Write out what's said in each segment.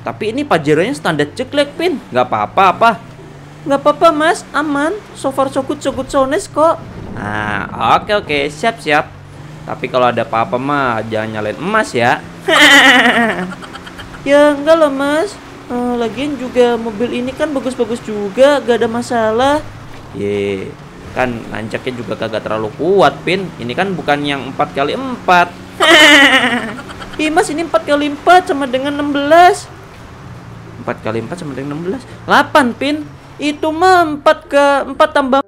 Tapi ini pajeronya standar ceklek pin Gak apa-apa apa Gak apa-apa mas aman So far so good so good so nice kok Nah oke oke siap siap Tapi kalau ada apa-apa mah jangan nyalain emas ya Ya enggak lah mas uh, Lagian juga mobil ini kan bagus-bagus juga Gak ada masalah Ye Kan nancaknya juga kagak terlalu kuat pin Ini kan bukan yang empat kali 4 Ih mas ini empat kali empat sama dengan enam belas 4 kali 4 sama dengan 16 8 pin itu mah 4 ke 4 tambah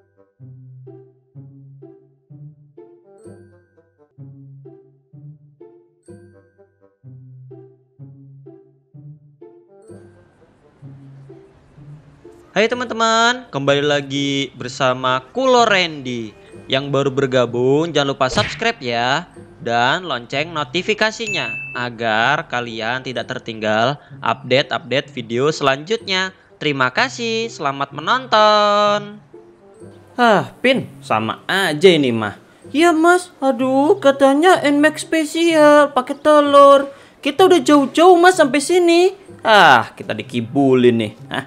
Hai teman-teman, kembali lagi bersama Kulo Randy Yang baru bergabung jangan lupa subscribe ya Dan lonceng notifikasinya Agar kalian tidak tertinggal update-update video selanjutnya. Terima kasih, selamat menonton. Hah, Pin, sama aja ini mah. Iya mas, aduh katanya Nmax spesial pakai telur. Kita udah jauh-jauh mas sampai sini. Ah, kita dikibulin nih. Hah.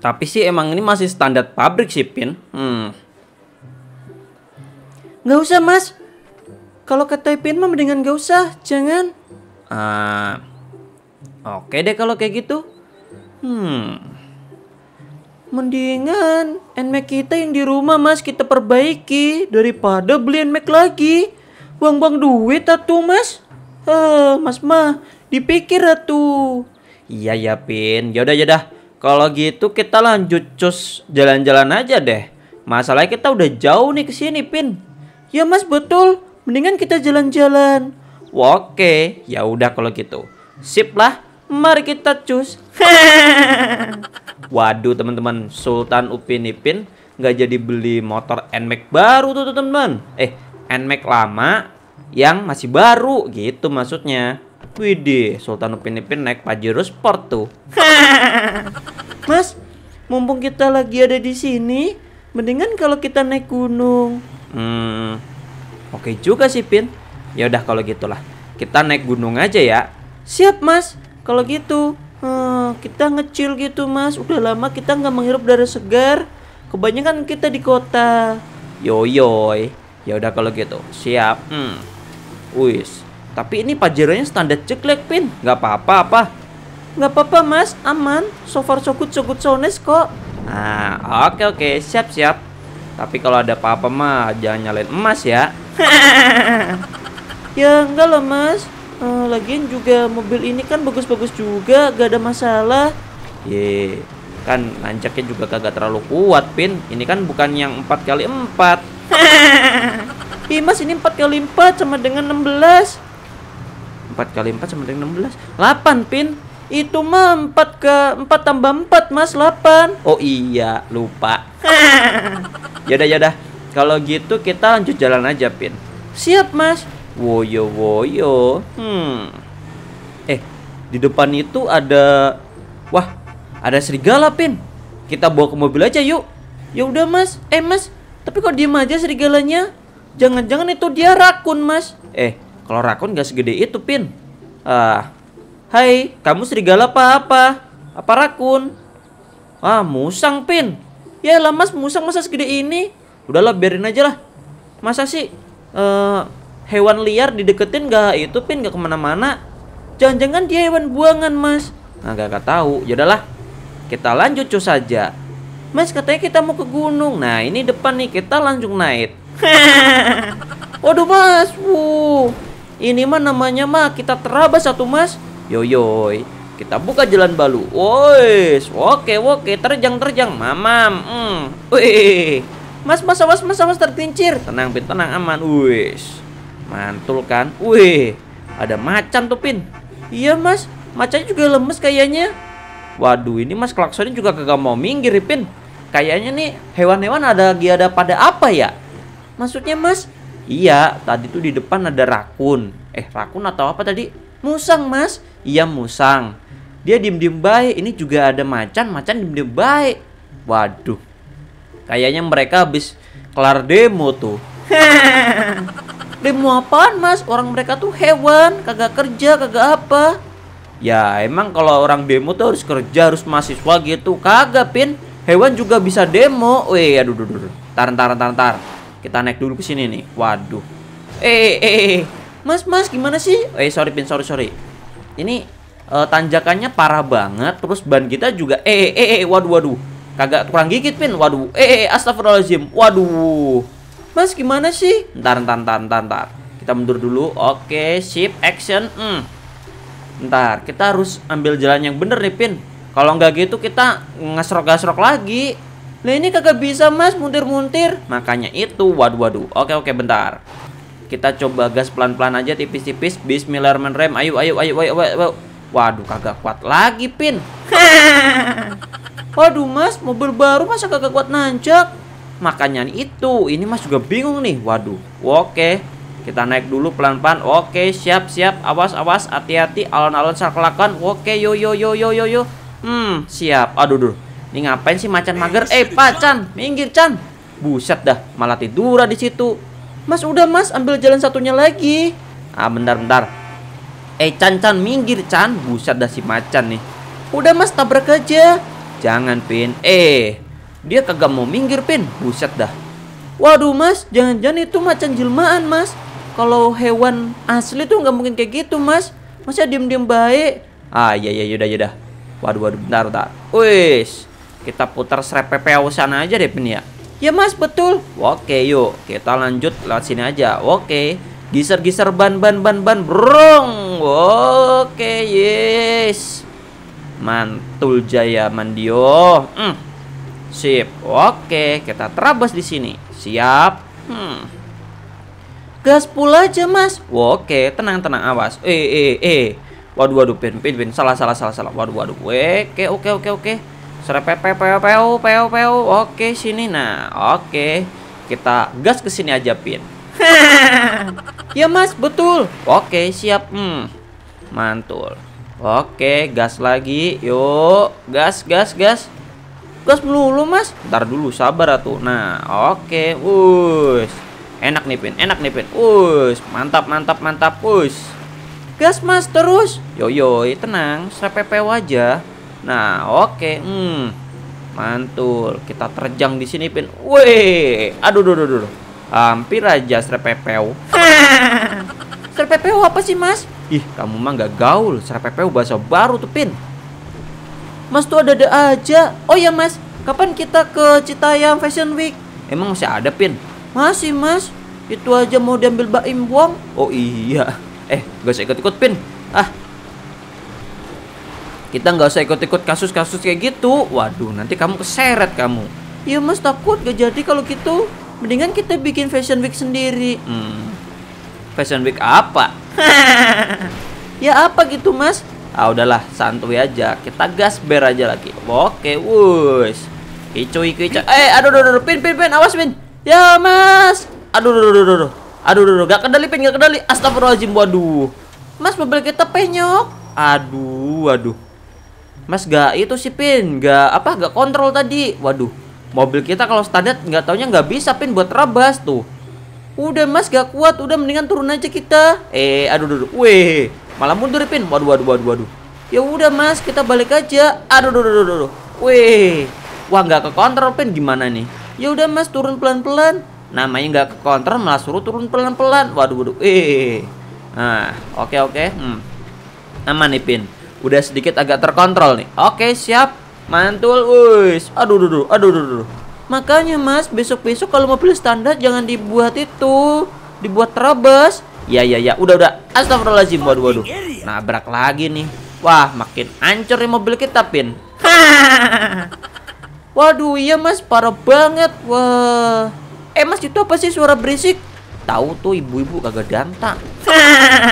Tapi sih emang ini masih standar pabrik sih, Pin. Hmm. Gak usah mas. Kalau kata Pin mah mendingan gak usah, jangan. Ah, uh Oke deh kalau kayak gitu. Hmm. Mendingan NMAX kita yang di rumah mas kita perbaiki daripada beli NMAX lagi. Buang-buang duit atuh mas. Eh mas mah dipikir atuh. Iya, iya ya Pin. Yaudah yaudah. Kalau gitu kita lanjut cus jalan-jalan aja deh. Masalahnya kita udah jauh nih ke sini Pin. Ya mas betul. Mendingan kita jalan-jalan. Oke, ya udah kalau gitu. Sip lah. Mari kita cus. Waduh teman-teman, Sultan Upin Ipin nggak jadi beli motor Nmax baru tuh, teman-teman. Eh, Nmax lama yang masih baru gitu maksudnya. Widih, Sultan Upin Ipin naik Pajero Sport tuh. Mas, mumpung kita lagi ada di sini, mendingan kalau kita naik gunung. Hmm, oke okay juga sih Pin. Ya udah kalau gitulah, kita naik gunung aja ya. Siap Mas kalau gitu hmm, kita ngecil gitu mas udah lama kita nggak menghirup udara segar kebanyakan kita di kota yoyoy ya udah kalau gitu siap hmm. wis tapi ini pajeronya standar ceklek pin nggak apa-apa apa nggak apa-apa mas aman so far so good so good so nice kok nah oke okay, oke okay. siap siap tapi kalau ada apa-apa mah jangan nyalain emas ya ya enggak lah mas uh, lagian juga mobil ini kan bagus-bagus juga gak ada masalah ye kan nanjaknya juga kagak terlalu kuat pin ini kan bukan yang 4 kali 4 Pimas iya, ini 4 kali 4 sama dengan 16 4 kali 4 sama dengan 16 8 pin itu mah 4 ke 4 tambah 4 mas 8 Oh iya lupa Yaudah yaudah Kalau gitu kita lanjut jalan aja Pin Siap mas Woyo woyo. Hmm. Eh, di depan itu ada wah, ada serigala, Pin. Kita bawa ke mobil aja yuk. Ya udah, Mas. Eh, Mas, tapi kok diem aja serigalanya? Jangan-jangan itu dia rakun, Mas. Eh, kalau rakun gak segede itu, Pin. Ah. Hai, kamu serigala apa-apa? Apa rakun? Ah, musang, Pin. Ya lah, Mas, musang masa segede ini? Udahlah, biarin aja lah. Masa sih? Eh, uh, hewan liar dideketin gak itu pin gak kemana-mana jangan-jangan dia hewan buangan mas nah gak, gak tahu Jadalah ya kita lanjut cus saja mas katanya kita mau ke gunung nah ini depan nih kita lanjut naik waduh mas bu. ini mah namanya mah kita terabas satu mas yoyoy kita buka jalan balu woi oke oke terjang terjang mamam mm. Wih. mas mas awas mas awas tertincir. tenang pin tenang aman wois. Mantul kan? Wih, ada macan tuh Pin. Iya mas, macan juga lemes kayaknya. Waduh, ini mas klaksonnya juga kagak mau minggir Pin. Kayaknya nih hewan-hewan ada lagi ada pada apa ya? Maksudnya mas? Iya, tadi tuh di depan ada rakun. Eh, rakun atau apa tadi? Musang mas? Iya musang. Dia diem-diem baik. Ini juga ada macan, macan diem-diem baik. Waduh, kayaknya mereka habis kelar demo tuh. demo apaan mas orang mereka tuh hewan kagak kerja kagak apa ya emang kalau orang demo tuh harus kerja harus mahasiswa gitu kagak pin hewan juga bisa demo weh aduh aduh aduh taran tar, taran tar kita naik dulu ke sini nih waduh eh, eh eh eh mas mas gimana sih eh sorry pin sorry sorry ini uh, tanjakannya parah banget terus ban kita juga eh, eh eh eh waduh waduh kagak kurang gigit pin waduh eh eh astagfirullahaladzim waduh Mas gimana sih? Ntar, ntar, ntar, ntar, ntar. Kita mundur dulu. Oke, sip, action. Hmm. Ntar, kita harus ambil jalan yang bener nih, Pin. Kalau nggak gitu kita ngasrok-gasrok lagi. Nah ini kagak bisa mas, muntir-muntir. Makanya itu, waduh-waduh. Oke, oke, bentar. Kita coba gas pelan-pelan aja, tipis-tipis. Bismillahirrahmanirrahim. Ayo, ayo, ayo, ayo, ayo. Waduh, kagak kuat lagi, Pin. Waduh mas, mobil baru masa kagak kuat nanjak? Makanya itu, ini Mas juga bingung nih. Waduh. Oke. Kita naik dulu pelan-pelan. Oke, siap-siap. Awas-awas, hati-hati alon-alon sarkelakan Oke, yo yo yo yo yo yo. Hmm, siap. Aduh, duh. Ini ngapain sih macan mager? Eh, pacan, minggir, can Buset dah, malah tiduran di situ. Mas udah mas ambil jalan satunya lagi Ah bentar bentar Eh can can minggir can Buset dah si macan nih Udah mas tabrak aja Jangan Pin Eh dia kagak mau minggir, Pin. Buset dah. Waduh, Mas. Jangan-jangan itu macan jelmaan, Mas. Kalau hewan asli tuh nggak mungkin kayak gitu, Mas. Masa diem-diem baik? Ah, iya, iya, yaudah, yaudah. Waduh, waduh, bentar, bentar. Wis, kita putar PPO sana aja deh, Pin, ya. Ya, Mas, betul. Oke, yuk. Kita lanjut lewat sini aja. Oke. Giser-giser ban-ban-ban-ban. Brong. Oke, yes. Mantul Jaya Mandio. Hmm. Sip. Oke, kita terabas di sini. Siap. Hmm. pula aja, Mas. Oke, tenang-tenang awas. Eh eh eh. Waduh waduh pin pin pin salah salah salah salah. Waduh waduh. Oke, oke oke oke. Serepet peo peo peo peo. Oke, sini nah. Oke. Kita gas ke sini aja, Pin. ya, Mas, betul. Oke, siap. Hmm. Mantul. Oke, gas lagi. Yuk, gas gas gas gas melulu mas ntar dulu sabar atuh nah oke okay. us enak nih pin enak nih pin us mantap mantap mantap us gas mas terus yoyoy tenang serepepe aja nah oke okay. hmm mantul kita terjang di sini pin weh aduh aduh aduh, aduh. hampir aja serepepeu serepepeu apa sih mas ih kamu mah gak gaul serepepeu bahasa baru tuh pin Mas tuh ada-ada aja. Oh ya mas, kapan kita ke Citayam Fashion Week? Emang masih ada pin? Masih mas. Itu aja mau diambil Baim Buang. Oh iya. Eh, gak usah ikut-ikut pin. Ah, kita nggak usah ikut-ikut kasus-kasus kayak gitu. Waduh, nanti kamu keseret kamu. Iya mas takut gak jadi kalau gitu. Mendingan kita bikin Fashion Week sendiri. Hmm. Fashion Week apa? ya apa gitu mas? ah udahlah santuy aja kita gas ber aja lagi oke wus icu icu eh aduh aduh aduh pin pin pin awas pin ya mas aduh aduh aduh aduh aduh aduh, aduh. gak kendali pin gak kendali astagfirullahaladzim waduh mas mobil kita penyok aduh aduh mas gak itu si pin gak apa gak kontrol tadi waduh mobil kita kalau standar nggak taunya nggak bisa pin buat terabas tuh udah mas gak kuat udah mendingan turun aja kita eh aduh aduh, aduh. Malah mundur Pin. Waduh waduh waduh waduh. Ya udah Mas, kita balik aja. Aduh aduh aduh aduh. Wih. Wah nggak ke kontrol Pin gimana nih? Ya udah Mas turun pelan-pelan. Namanya nggak ke kontrol malah suruh turun pelan-pelan. Waduh waduh. Eh. Nah, oke oke. Okay. Hmm. Aman nih Pin. Udah sedikit agak terkontrol nih. Oke, siap. Mantul, wuih Aduh, aduh, aduh, aduh, aduh. Makanya Mas, besok-besok kalau mau beli standar jangan dibuat itu, dibuat terabas. Ya ya ya, udah udah. Astagfirullahaladzim, waduh waduh. Nabrak lagi nih. Wah, makin ancur nih mobil kita, Pin. waduh, iya Mas, parah banget. Wah. Eh Mas, itu apa sih suara berisik? Tahu tuh ibu-ibu kagak danta.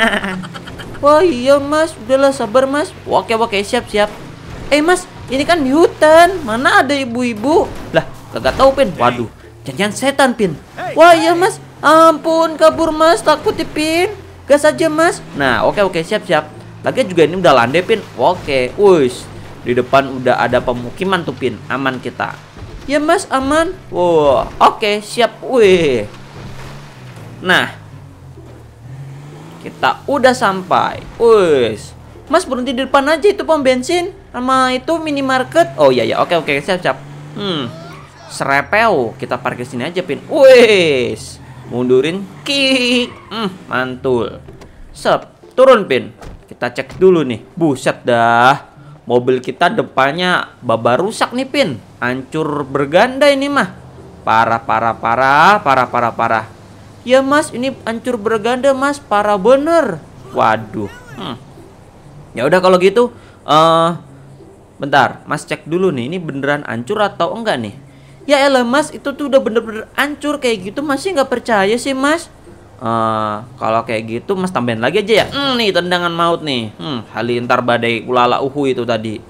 Wah, iya Mas, udahlah sabar Mas. Oke, oke, siap, siap. Eh Mas, ini kan di hutan. Mana ada ibu-ibu? Lah, kagak tahu, Pin. Waduh, jangan setan, Pin. Wah, iya Mas, Ampun, kabur mas, takut dipin. Gas aja mas. Nah, oke oke, siap siap. Lagi juga ini udah landai pin. Oke, us Di depan udah ada pemukiman tuh pin. Aman kita. Ya mas, aman. Wow, oke, siap. Wih. Nah, kita udah sampai. Wush. Mas berhenti di depan aja itu pom bensin sama itu minimarket. Oh iya iya oke oke, siap siap. Hmm. Serepeo, kita parkir sini aja pin. Wes mundurin ki hmm, mantul sep turun pin kita cek dulu nih buset dah mobil kita depannya baba rusak nih pin hancur berganda ini mah parah parah parah parah parah parah ya mas ini hancur berganda mas parah bener waduh hmm. ya udah kalau gitu uh, bentar mas cek dulu nih ini beneran hancur atau enggak nih ya elah mas itu tuh udah bener-bener hancur kayak gitu masih nggak percaya sih mas uh, kalau kayak gitu mas tambahin lagi aja ya hmm, nih tendangan maut nih hmm, halintar badai ulala uhu itu tadi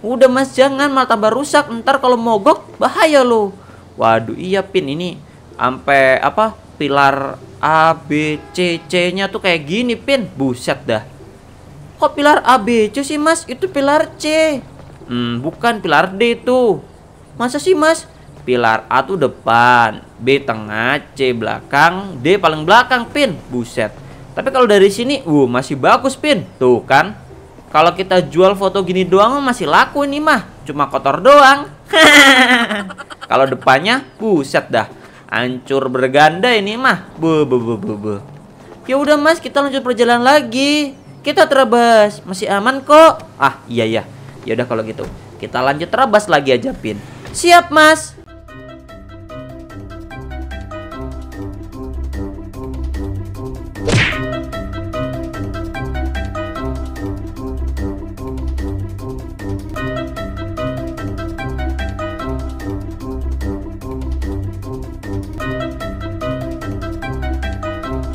udah mas jangan malah tambah rusak ntar kalau mogok bahaya loh. waduh iya pin ini ampe apa pilar A B C C nya tuh kayak gini pin buset dah kok pilar A B C sih mas itu pilar C hmm, bukan pilar D tuh masa sih mas pilar A tuh depan, B tengah, C belakang, D paling belakang pin. Buset. Tapi kalau dari sini, uh masih bagus pin. Tuh kan. Kalau kita jual foto gini doang masih laku ini mah. Cuma kotor doang. kalau depannya, buset dah. Hancur berganda ini mah. Be be be be. be. Ya udah Mas, kita lanjut perjalanan lagi. Kita terabas, masih aman kok. Ah, iya ya. Ya udah kalau gitu. Kita lanjut terabas lagi aja, Pin. Siap, Mas.